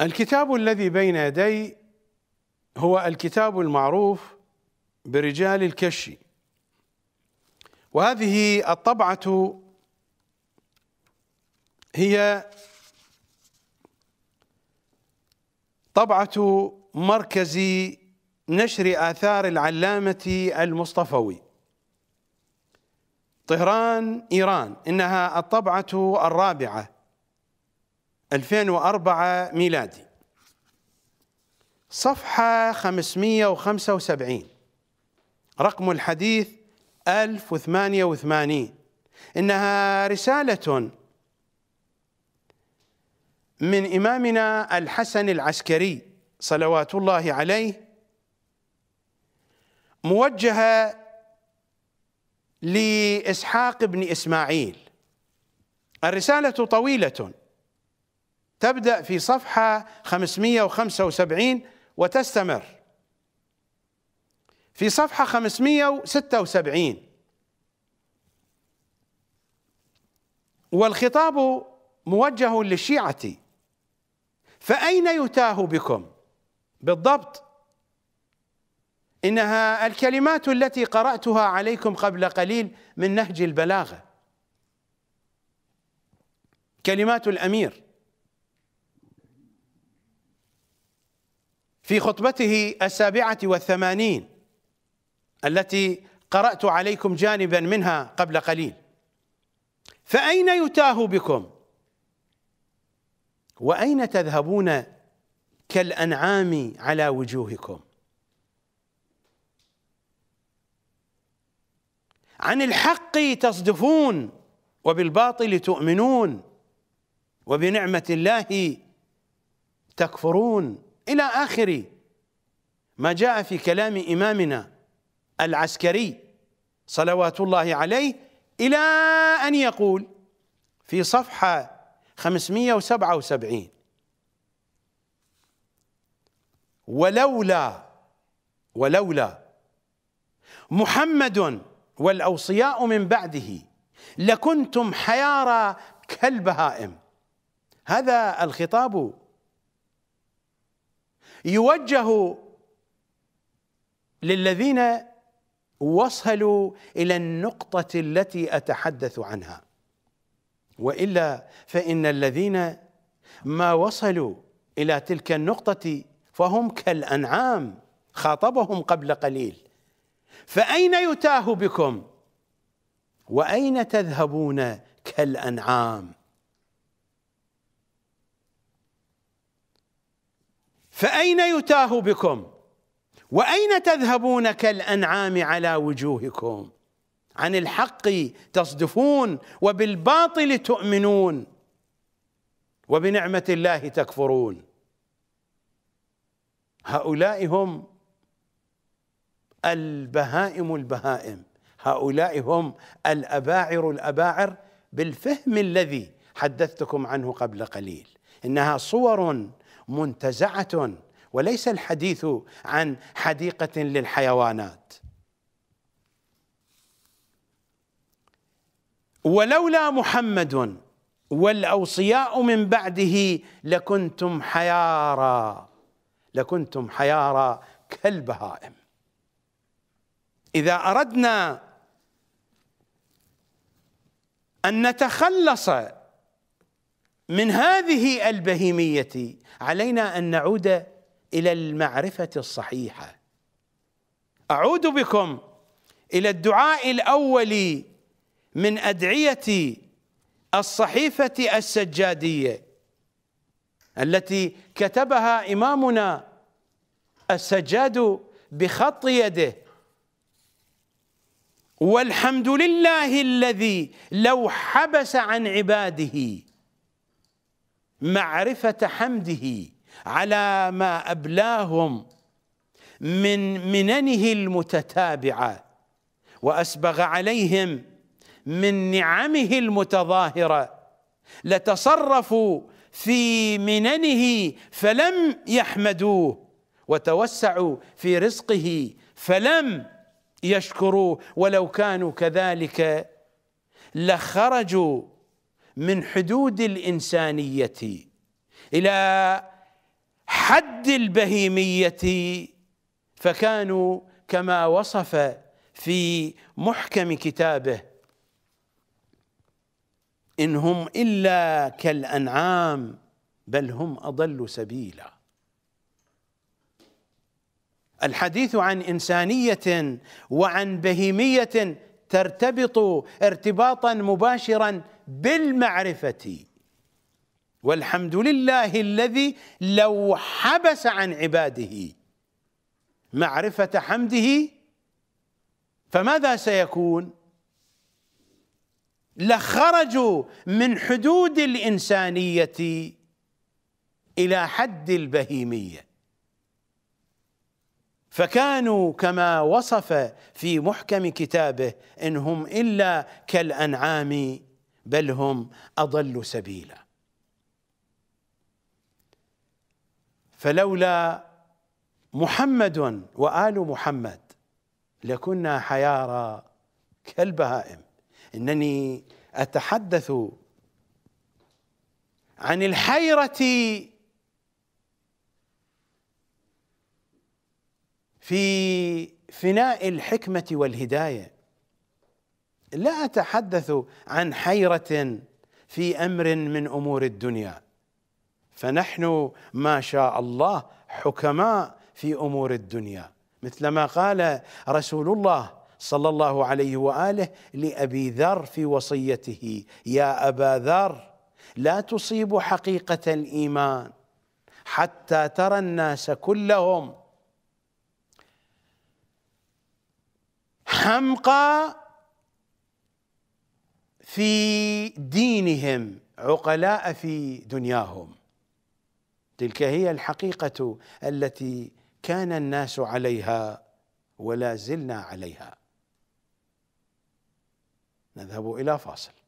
الكتاب الذي بين يدي هو الكتاب المعروف برجال الكشي وهذه الطبعة هي طبعة مركز نشر آثار العلامة المصطفوي طهران إيران إنها الطبعة الرابعة 2004 ميلادي صفحة 575 رقم الحديث 1088 إنها رسالة من إمامنا الحسن العسكري صلوات الله عليه موجهة لإسحاق بن إسماعيل الرسالة طويلة تبدأ في صفحة 575 وتستمر في صفحة 576 والخطاب موجه للشيعة فأين يتاه بكم بالضبط إنها الكلمات التي قرأتها عليكم قبل قليل من نهج البلاغة كلمات الأمير في خطبته السابعة والثمانين التي قرأت عليكم جانبا منها قبل قليل فأين يتاه بكم وأين تذهبون كالأنعام على وجوهكم عن الحق تصدفون وبالباطل تؤمنون وبنعمة الله تكفرون إلى آخر ما جاء في كلام إمامنا العسكري صلوات الله عليه إلى أن يقول في صفحة 577 ولولا ولولا محمد والأوصياء من بعده لكنتم حيارى كالبهائم هذا الخطاب يوجه للذين وصلوا الى النقطه التي اتحدث عنها والا فان الذين ما وصلوا الى تلك النقطه فهم كالانعام خاطبهم قبل قليل فاين يتاه بكم واين تذهبون كالانعام فأين يتاه بكم وأين تذهبون كالأنعام على وجوهكم عن الحق تصدفون وبالباطل تؤمنون وبنعمة الله تكفرون هؤلاء هم البهائم البهائم هؤلاء هم الأباعر الأباعر بالفهم الذي حدثتكم عنه قبل قليل إنها صور منتزعه وليس الحديث عن حديقه للحيوانات ولولا محمد والاوصياء من بعده لكنتم حيارى لكنتم حيارى كالبهائم اذا اردنا ان نتخلص من هذه البهيميه علينا ان نعود الى المعرفه الصحيحه اعود بكم الى الدعاء الاول من ادعيه الصحيفه السجاديه التي كتبها امامنا السجاد بخط يده والحمد لله الذي لو حبس عن عباده معرفة حمده على ما أبلاهم من مننه المتتابعة وأسبغ عليهم من نعمه المتظاهرة لتصرفوا في مننه فلم يحمدوه وتوسعوا في رزقه فلم يشكروه ولو كانوا كذلك لخرجوا من حدود الانسانيه الى حد البهيميه فكانوا كما وصف في محكم كتابه ان هم الا كالانعام بل هم اضل سبيلا الحديث عن انسانيه وعن بهيميه ترتبط ارتباطا مباشرا بالمعرفه والحمد لله الذي لو حبس عن عباده معرفه حمده فماذا سيكون لخرجوا من حدود الانسانيه الى حد البهيميه فكانوا كما وصف في محكم كتابه ان هم الا كالانعام بل هم اضل سبيلا فلولا محمد وال محمد لكنا حيارى كالبهائم انني اتحدث عن الحيره في فناء الحكمه والهدايه لا اتحدث عن حيره في امر من امور الدنيا فنحن ما شاء الله حكماء في امور الدنيا مثل ما قال رسول الله صلى الله عليه واله لابي ذر في وصيته يا ابا ذر لا تصيب حقيقه الايمان حتى ترى الناس كلهم حمقى في دينهم عقلاء في دنياهم تلك هي الحقيقة التي كان الناس عليها ولا زلنا عليها نذهب إلى فاصل